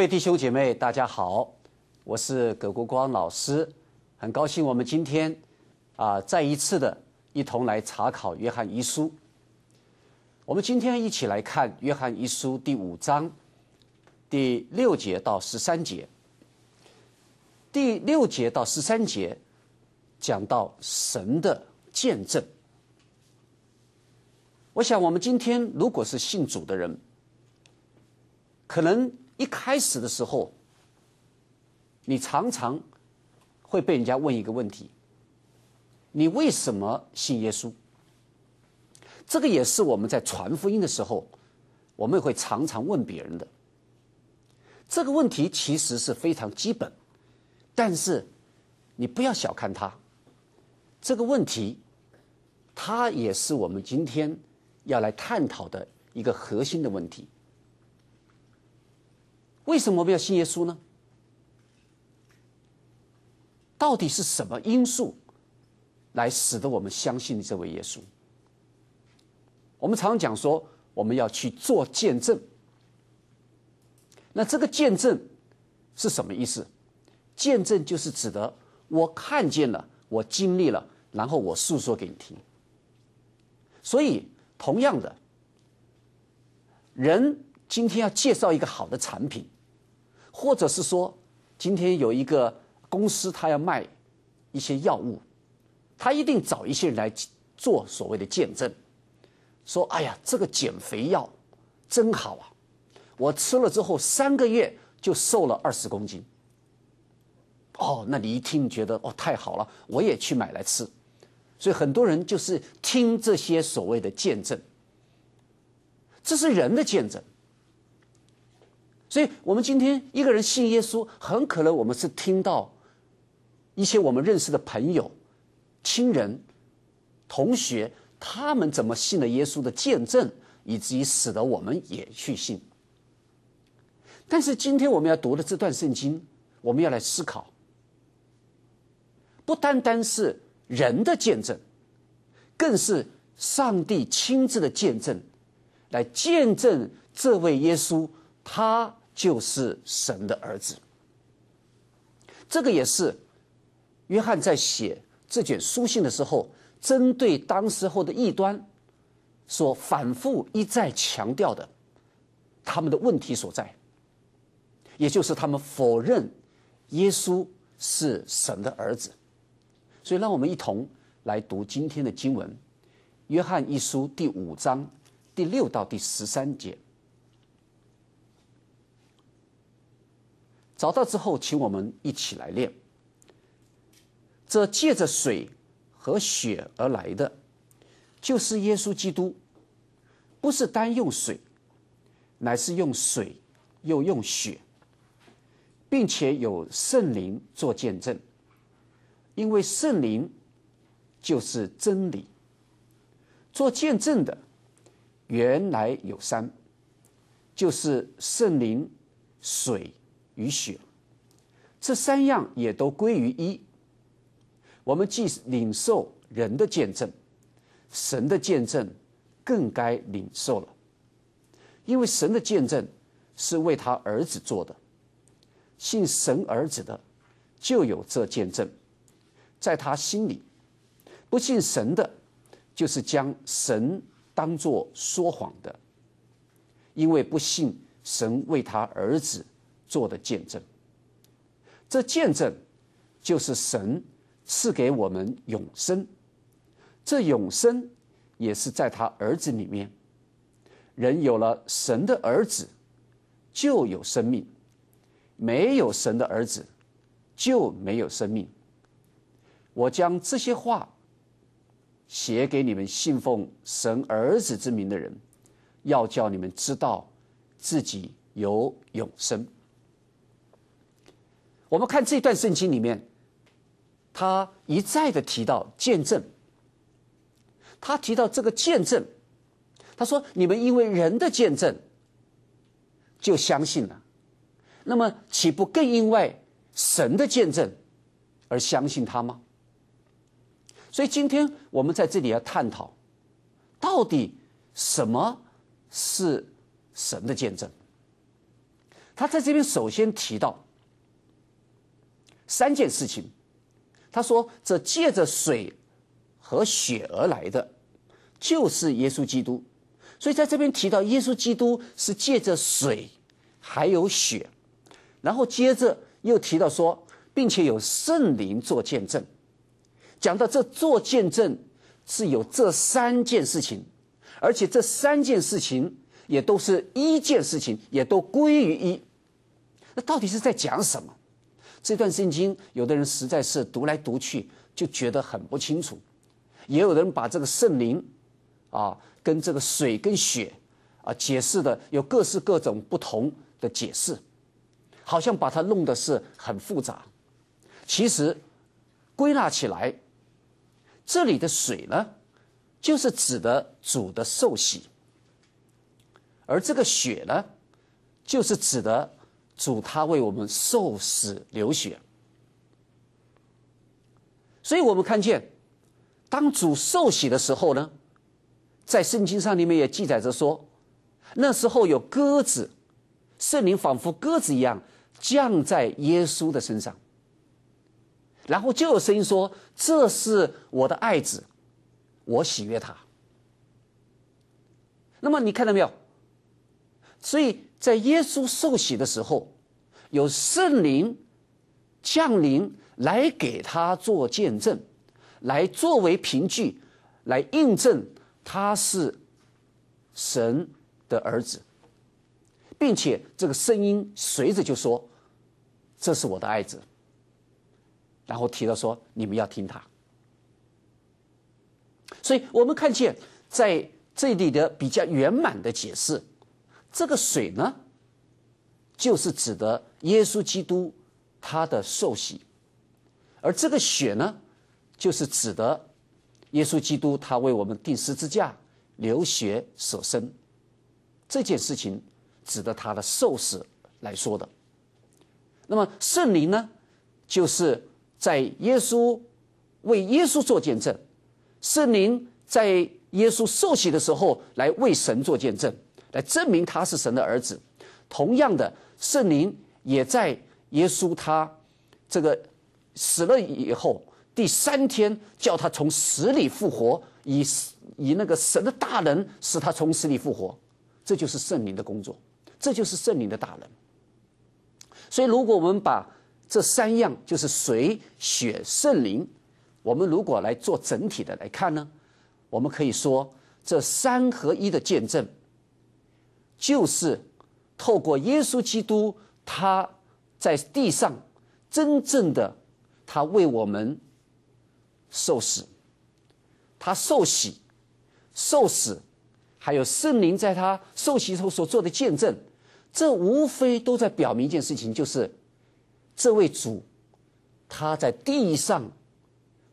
各位弟兄姐妹，大家好，我是葛国光老师，很高兴我们今天啊再一次的一同来查考约翰遗书。我们今天一起来看约翰遗书第五章第六节到十三节。第六节到十三节讲到神的见证。我想我们今天如果是信主的人，可能。一开始的时候，你常常会被人家问一个问题：你为什么信耶稣？这个也是我们在传福音的时候，我们也会常常问别人的。这个问题其实是非常基本，但是你不要小看它。这个问题，它也是我们今天要来探讨的一个核心的问题。为什么我们要信耶稣呢？到底是什么因素来使得我们相信这位耶稣？我们常讲说，我们要去做见证。那这个见证是什么意思？见证就是指的我看见了，我经历了，然后我诉说给你听。所以，同样的，人今天要介绍一个好的产品。或者是说，今天有一个公司，他要卖一些药物，他一定找一些人来做所谓的见证，说：“哎呀，这个减肥药真好啊，我吃了之后三个月就瘦了二十公斤。”哦，那你一听觉得哦太好了，我也去买来吃。所以很多人就是听这些所谓的见证，这是人的见证。所以，我们今天一个人信耶稣，很可能我们是听到一些我们认识的朋友、亲人、同学他们怎么信了耶稣的见证，以至于使得我们也去信。但是，今天我们要读的这段圣经，我们要来思考，不单单是人的见证，更是上帝亲自的见证，来见证这位耶稣，他。就是神的儿子。这个也是约翰在写这卷书信的时候，针对当时候的异端，所反复一再强调的，他们的问题所在，也就是他们否认耶稣是神的儿子。所以，让我们一同来读今天的经文，《约翰一书》第五章第六到第十三节。找到之后，请我们一起来练。这借着水和血而来的，就是耶稣基督，不是单用水，乃是用水又用血，并且有圣灵做见证，因为圣灵就是真理。做见证的原来有三，就是圣灵、水。与血，这三样也都归于一。我们既领受人的见证，神的见证，更该领受了。因为神的见证是为他儿子做的，信神儿子的就有这见证，在他心里；不信神的，就是将神当作说谎的，因为不信神为他儿子。做的见证，这见证就是神赐给我们永生，这永生也是在他儿子里面。人有了神的儿子，就有生命；没有神的儿子，就没有生命。我将这些话写给你们信奉神儿子之名的人，要叫你们知道自己有永生。我们看这段圣经里面，他一再的提到见证，他提到这个见证，他说：“你们因为人的见证就相信了，那么岂不更因为神的见证而相信他吗？”所以今天我们在这里要探讨，到底什么是神的见证？他在这边首先提到。三件事情，他说：“这借着水和血而来的，就是耶稣基督。”所以在这边提到耶稣基督是借着水还有血，然后接着又提到说，并且有圣灵做见证。讲到这做见证是有这三件事情，而且这三件事情也都是一件事情，也都归于一。那到底是在讲什么？这段圣经，有的人实在是读来读去就觉得很不清楚，也有人把这个圣灵啊跟这个水跟血啊解释的有各式各种不同的解释，好像把它弄的是很复杂。其实归纳起来，这里的水呢，就是指的主的受洗，而这个血呢，就是指的。主他为我们受死流血，所以我们看见，当主受洗的时候呢，在圣经上里面也记载着说，那时候有鸽子，圣灵仿佛鸽子一样降在耶稣的身上，然后就有声音说：“这是我的爱子，我喜悦他。”那么你看到没有？所以在耶稣受洗的时候。有圣灵降临来给他做见证，来作为凭据，来印证他是神的儿子，并且这个声音随着就说：“这是我的爱子。”然后提到说：“你们要听他。”所以我们看见在这里的比较圆满的解释，这个水呢。就是指的耶稣基督他的受洗，而这个血呢，就是指的耶稣基督他为我们钉十字架流血舍身这件事情，指的他的受死来说的。那么圣灵呢，就是在耶稣为耶稣做见证，圣灵在耶稣受洗的时候来为神做见证，来证明他是神的儿子。同样的。圣灵也在耶稣他这个死了以后第三天叫他从死里复活，以以那个神的大能使他从死里复活，这就是圣灵的工作，这就是圣灵的大能。所以，如果我们把这三样就是水、血、圣灵，我们如果来做整体的来看呢，我们可以说这三合一的见证就是。透过耶稣基督，他在地上真正的他为我们受死，他受洗、受死，还有圣灵在他受洗后所做的见证，这无非都在表明一件事情，就是这位主他在地上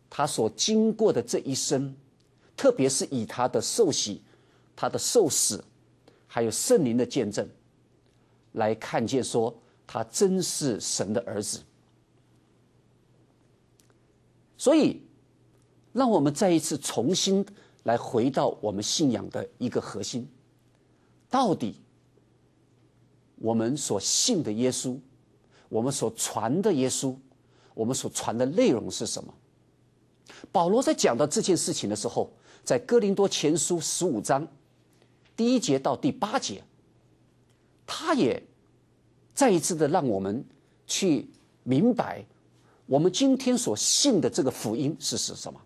他所经过的这一生，特别是以他的受洗、他的受死，还有圣灵的见证。来看见，说他真是神的儿子。所以，让我们再一次重新来回到我们信仰的一个核心。到底，我们所信的耶稣，我们所传的耶稣，我们所传的内容是什么？保罗在讲到这件事情的时候，在哥林多前书十五章第一节到第八节。他也再一次的让我们去明白，我们今天所信的这个福音是是什么。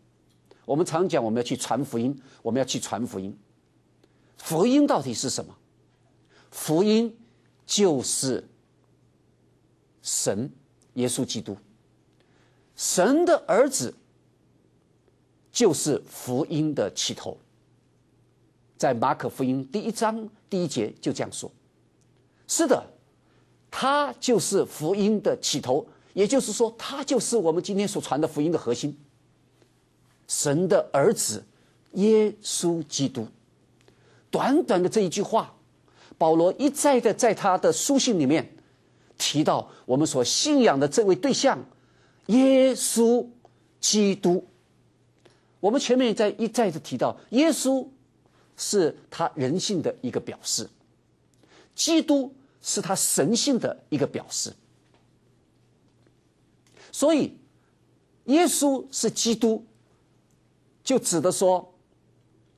我们常讲，我们要去传福音，我们要去传福音。福音到底是什么？福音就是神，耶稣基督，神的儿子就是福音的起头。在马可福音第一章第一节就这样说。是的，他就是福音的起头，也就是说，他就是我们今天所传的福音的核心。神的儿子，耶稣基督。短短的这一句话，保罗一再的在他的书信里面提到我们所信仰的这位对象，耶稣基督。我们前面在一再的提到，耶稣是他人性的一个表示，基督。是他神性的一个表示，所以耶稣是基督，就指的说，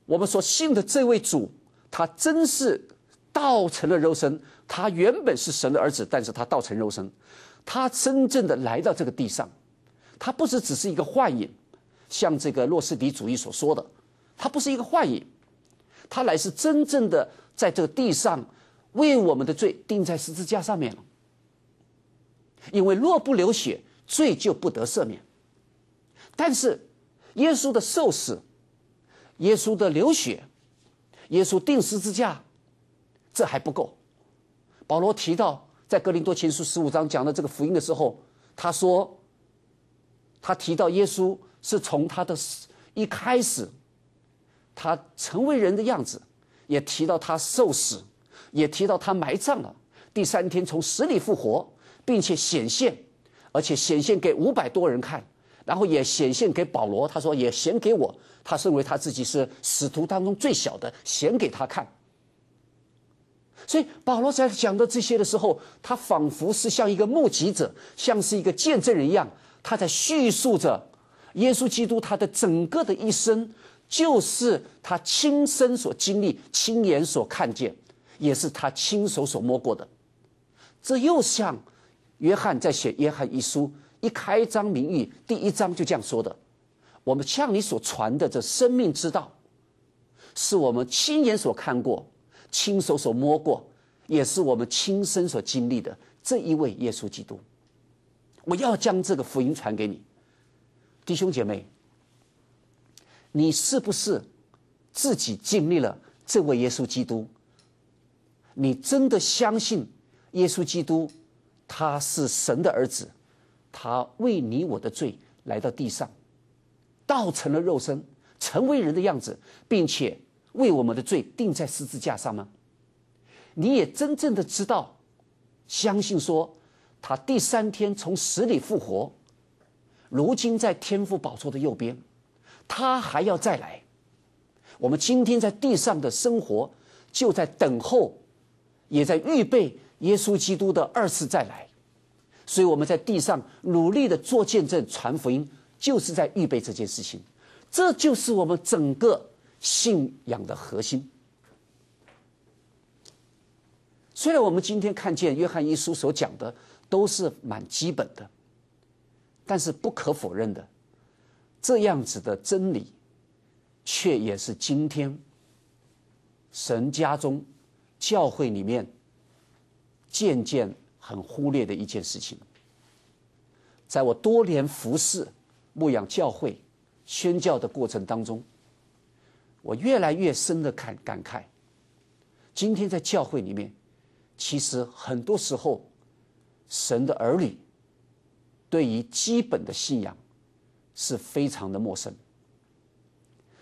我们所信的这位主，他真是道成了肉身。他原本是神的儿子，但是他道成肉身，他真正的来到这个地上，他不是只是一个幻影，像这个诺斯底主义所说的，他不是一个幻影，他乃是真正的在这个地上。为我们的罪钉在十字架上面了，因为若不流血，罪就不得赦免。但是，耶稣的受死，耶稣的流血，耶稣钉十字架，这还不够。保罗提到在格林多前书十五章讲的这个福音的时候，他说，他提到耶稣是从他的一开始，他成为人的样子，也提到他受死。也提到他埋葬了，第三天从死里复活，并且显现，而且显现给五百多人看，然后也显现给保罗。他说也显给我，他认为他自己是使徒当中最小的，显给他看。所以保罗在讲到这些的时候，他仿佛是像一个目击者，像是一个见证人一样，他在叙述着耶稣基督他的整个的一生，就是他亲身所经历、亲眼所看见。也是他亲手所摸过的，这又像约翰在写《约翰一书》，一开章名誉第一章就这样说的：“我们向你所传的这生命之道，是我们亲眼所看过，亲手所摸过，也是我们亲身所经历的这一位耶稣基督。”我要将这个福音传给你，弟兄姐妹，你是不是自己经历了这位耶稣基督？你真的相信耶稣基督他是神的儿子，他为你我的罪来到地上，道成了肉身，成为人的样子，并且为我们的罪定在十字架上吗？你也真正的知道，相信说他第三天从死里复活，如今在天父宝座的右边，他还要再来。我们今天在地上的生活就在等候。也在预备耶稣基督的二次再来，所以我们在地上努力的做见证、传福音，就是在预备这件事情。这就是我们整个信仰的核心。虽然我们今天看见约翰一书所讲的都是蛮基本的，但是不可否认的，这样子的真理，却也是今天神家中。教会里面渐渐很忽略的一件事情，在我多年服侍、牧养教会、宣教的过程当中，我越来越深的感感慨：，今天在教会里面，其实很多时候，神的儿女对于基本的信仰是非常的陌生。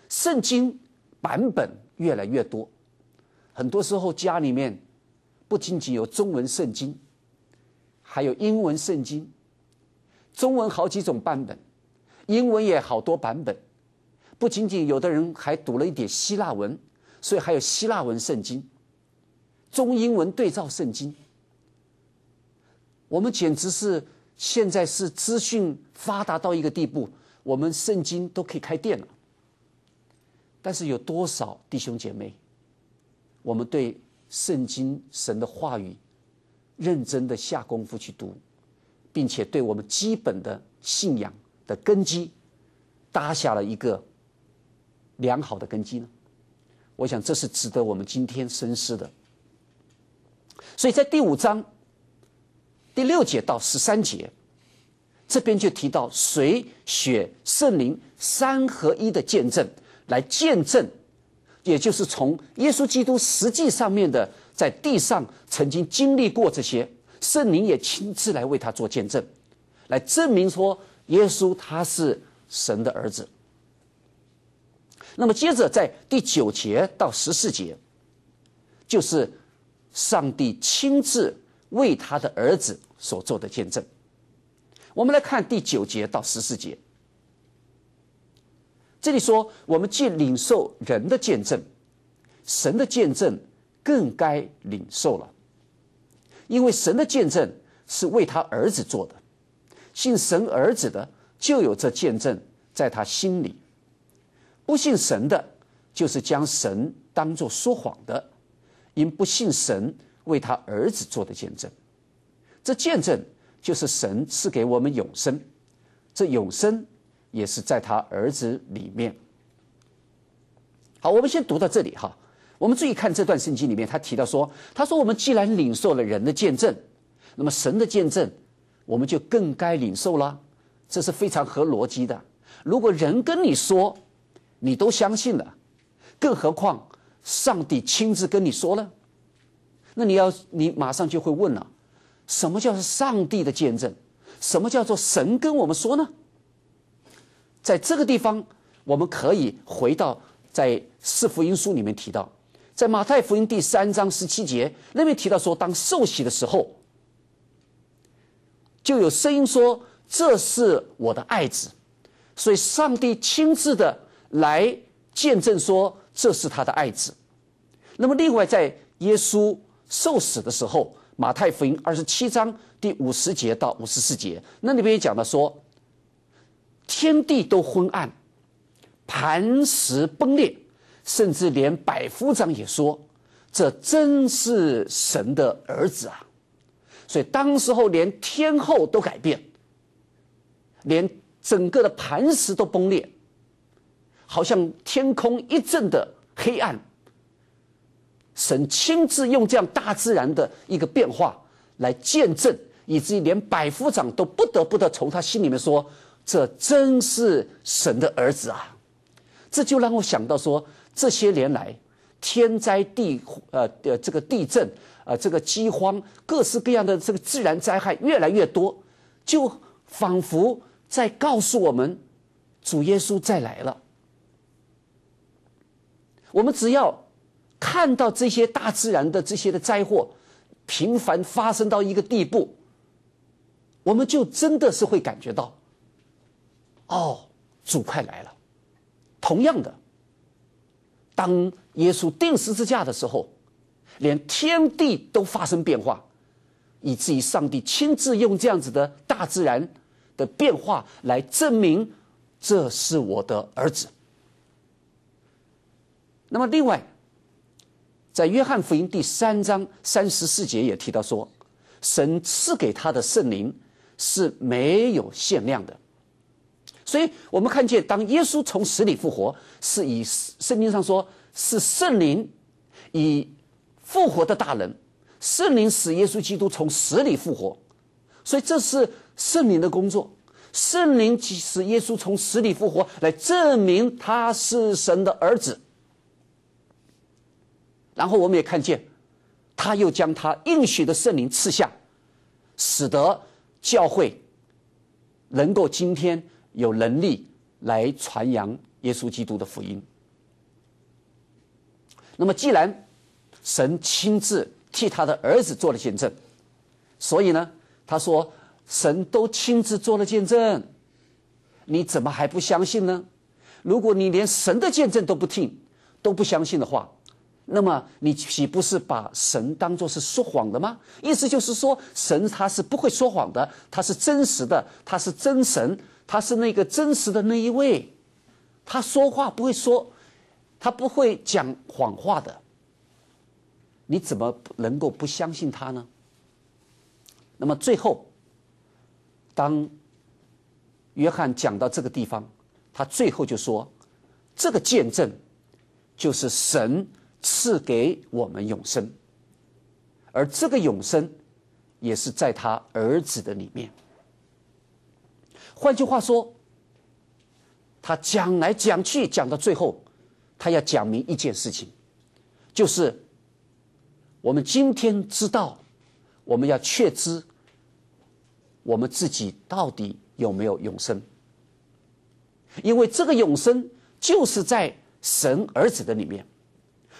圣经版本越来越多。很多时候，家里面不仅仅有中文圣经，还有英文圣经，中文好几种版本，英文也好多版本。不仅仅有的人还读了一点希腊文，所以还有希腊文圣经、中英文对照圣经。我们简直是现在是资讯发达到一个地步，我们圣经都可以开店了。但是有多少弟兄姐妹？我们对圣经神的话语认真的下功夫去读，并且对我们基本的信仰的根基搭下了一个良好的根基呢。我想这是值得我们今天深思的。所以在第五章第六节到十三节，这边就提到水、血、圣灵三合一的见证来见证。也就是从耶稣基督实际上面的在地上曾经经历过这些，圣灵也亲自来为他做见证，来证明说耶稣他是神的儿子。那么接着在第九节到十四节，就是上帝亲自为他的儿子所做的见证。我们来看第九节到十四节。这里说，我们既领受人的见证，神的见证更该领受了，因为神的见证是为他儿子做的，信神儿子的就有这见证在他心里，不信神的，就是将神当作说谎的，因不信神为他儿子做的见证，这见证就是神赐给我们永生，这永生。也是在他儿子里面。好，我们先读到这里哈。我们注意看这段圣经里面，他提到说：“他说我们既然领受了人的见证，那么神的见证，我们就更该领受了。这是非常合逻辑的。如果人跟你说，你都相信了，更何况上帝亲自跟你说了？那你要你马上就会问了：什么叫做上帝的见证？什么叫做神跟我们说呢？”在这个地方，我们可以回到在四福音书里面提到，在马太福音第三章十七节那边提到说，当受洗的时候，就有声音说：“这是我的爱子。”所以上帝亲自的来见证说：“这是他的爱子。”那么，另外在耶稣受死的时候，马太福音二十七章第五十节到五十四节那里边也讲到说。天地都昏暗，磐石崩裂，甚至连百夫长也说：“这真是神的儿子啊！”所以，当时候连天后都改变，连整个的磐石都崩裂，好像天空一阵的黑暗。神亲自用这样大自然的一个变化来见证，以至于连百夫长都不得不得从他心里面说。这真是神的儿子啊！这就让我想到说，这些年来，天灾地呃呃这个地震啊，这个饥荒，各式各样的这个自然灾害越来越多，就仿佛在告诉我们，主耶稣再来了。我们只要看到这些大自然的这些的灾祸频繁发生到一个地步，我们就真的是会感觉到。哦，主快来了！同样的，当耶稣钉十字架的时候，连天地都发生变化，以至于上帝亲自用这样子的大自然的变化来证明这是我的儿子。那么，另外，在约翰福音第三章三十四节也提到说，神赐给他的圣灵是没有限量的。所以我们看见，当耶稣从死里复活，是以圣经上说，是圣灵以复活的大能，圣灵使耶稣基督从死里复活。所以这是圣灵的工作，圣灵使耶稣从死里复活，来证明他是神的儿子。然后我们也看见，他又将他应许的圣灵赐下，使得教会能够今天。有能力来传扬耶稣基督的福音。那么，既然神亲自替他的儿子做了见证，所以呢，他说：“神都亲自做了见证，你怎么还不相信呢？如果你连神的见证都不听、都不相信的话，那么你岂不是把神当作是说谎的吗？意思就是说，神他是不会说谎的，他是真实的，他是真神。”他是那个真实的那一位，他说话不会说，他不会讲谎话的，你怎么能够不相信他呢？那么最后，当约翰讲到这个地方，他最后就说：“这个见证就是神赐给我们永生，而这个永生也是在他儿子的里面。”换句话说，他讲来讲去，讲到最后，他要讲明一件事情，就是我们今天知道，我们要确知我们自己到底有没有永生，因为这个永生就是在神儿子的里面。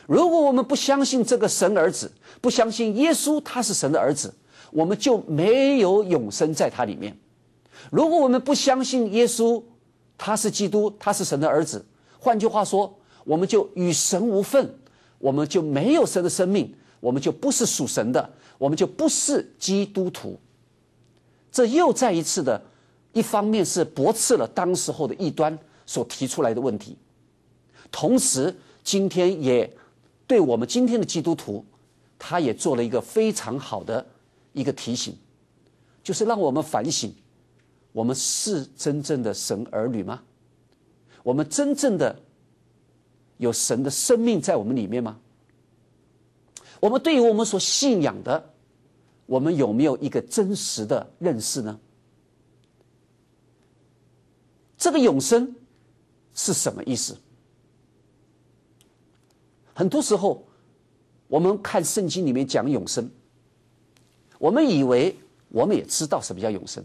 如果我们不相信这个神儿子，不相信耶稣他是神的儿子，我们就没有永生在他里面。如果我们不相信耶稣，他是基督，他是神的儿子。换句话说，我们就与神无份，我们就没有神的生命，我们就不是属神的，我们就不是基督徒。这又再一次的，一方面是驳斥了当时候的异端所提出来的问题，同时今天也对我们今天的基督徒，他也做了一个非常好的一个提醒，就是让我们反省。我们是真正的神儿女吗？我们真正的有神的生命在我们里面吗？我们对于我们所信仰的，我们有没有一个真实的认识呢？这个永生是什么意思？很多时候，我们看圣经里面讲永生，我们以为我们也知道什么叫永生。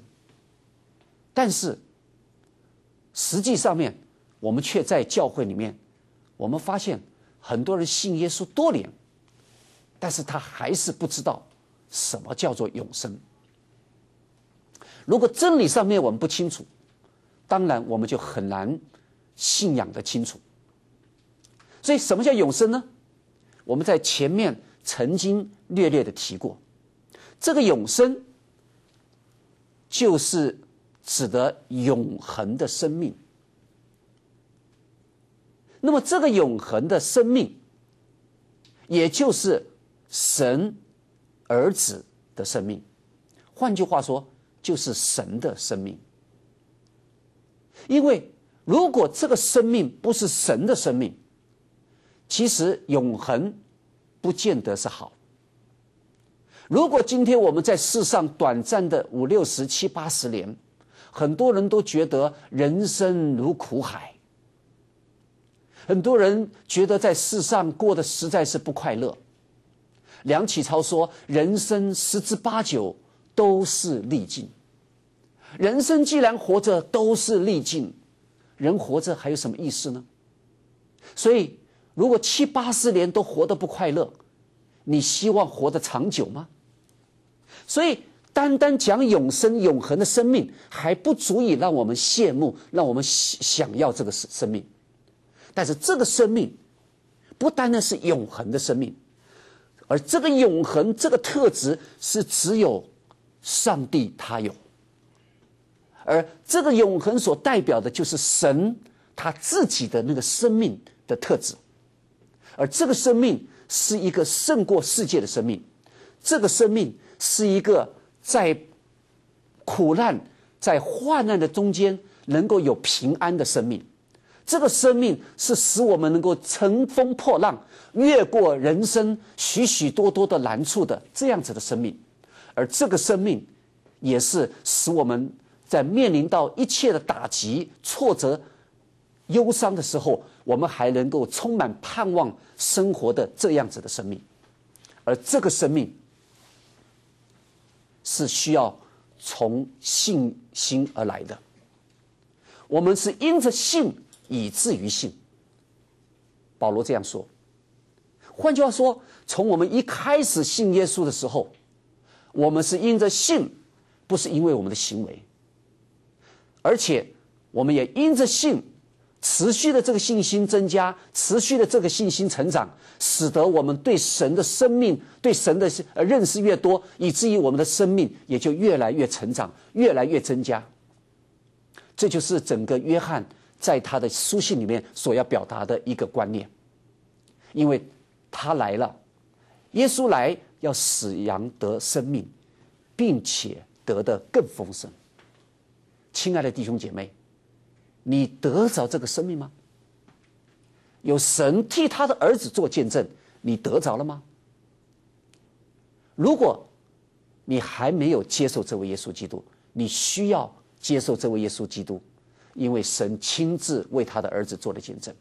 但是，实际上面我们却在教会里面，我们发现很多人信耶稣多年，但是他还是不知道什么叫做永生。如果真理上面我们不清楚，当然我们就很难信仰的清楚。所以，什么叫永生呢？我们在前面曾经略略的提过，这个永生就是。使得永恒的生命。那么，这个永恒的生命，也就是神儿子的生命，换句话说，就是神的生命。因为，如果这个生命不是神的生命，其实永恒不见得是好。如果今天我们在世上短暂的五六十七八十年，很多人都觉得人生如苦海，很多人觉得在世上过得实在是不快乐。梁启超说：“人生十之八九都是逆境，人生既然活着都是逆境，人活着还有什么意思呢？所以，如果七八十年都活得不快乐，你希望活得长久吗？所以。”单单讲永生、永恒的生命还不足以让我们羡慕，让我们想要这个生生命。但是这个生命不单单是永恒的生命，而这个永恒这个特质是只有上帝他有。而这个永恒所代表的就是神他自己的那个生命的特质，而这个生命是一个胜过世界的生命，这个生命是一个。在苦难、在患难的中间，能够有平安的生命，这个生命是使我们能够乘风破浪，越过人生许许多多的难处的这样子的生命，而这个生命也是使我们在面临到一切的打击、挫折、忧伤的时候，我们还能够充满盼望生活的这样子的生命，而这个生命。是需要从信心而来的。我们是因着信以至于信。保罗这样说。换句话说，从我们一开始信耶稣的时候，我们是因着信，不是因为我们的行为。而且，我们也因着信。持续的这个信心增加，持续的这个信心成长，使得我们对神的生命、对神的呃认识越多，以至于我们的生命也就越来越成长，越来越增加。这就是整个约翰在他的书信里面所要表达的一个观念，因为他来了，耶稣来要使羊得生命，并且得的更丰盛。亲爱的弟兄姐妹。你得着这个生命吗？有神替他的儿子做见证，你得着了吗？如果你还没有接受这位耶稣基督，你需要接受这位耶稣基督，因为神亲自为他的儿子做了见证。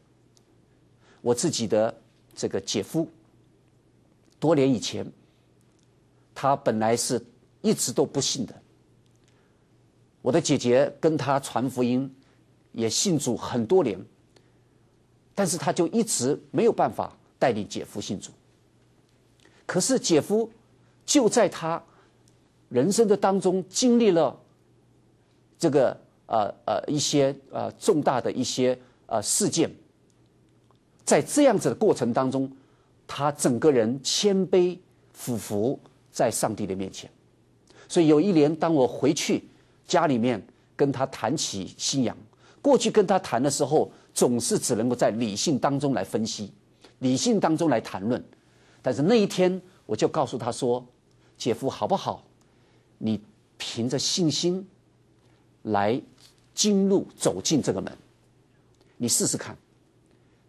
我自己的这个姐夫，多年以前，他本来是一直都不信的，我的姐姐跟他传福音。也信主很多年，但是他就一直没有办法代理姐夫信主。可是姐夫就在他人生的当中经历了这个呃呃一些呃重大的一些呃事件，在这样子的过程当中，他整个人谦卑俯伏在上帝的面前。所以有一年，当我回去家里面跟他谈起信仰。过去跟他谈的时候，总是只能够在理性当中来分析，理性当中来谈论。但是那一天，我就告诉他说：“姐夫，好不好？你凭着信心来进入走进这个门，你试试看。”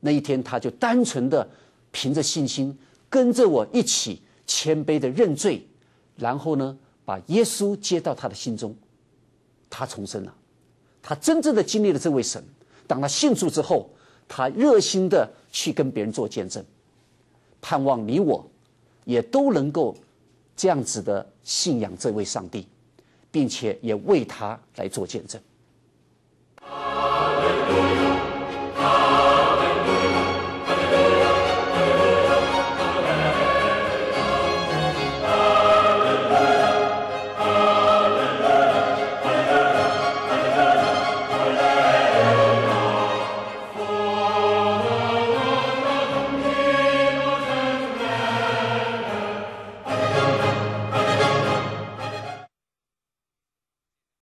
那一天，他就单纯的凭着信心，跟着我一起谦卑的认罪，然后呢，把耶稣接到他的心中，他重生了。他真正的经历了这位神，当他信主之后，他热心的去跟别人做见证，盼望你我也都能够这样子的信仰这位上帝，并且也为他来做见证。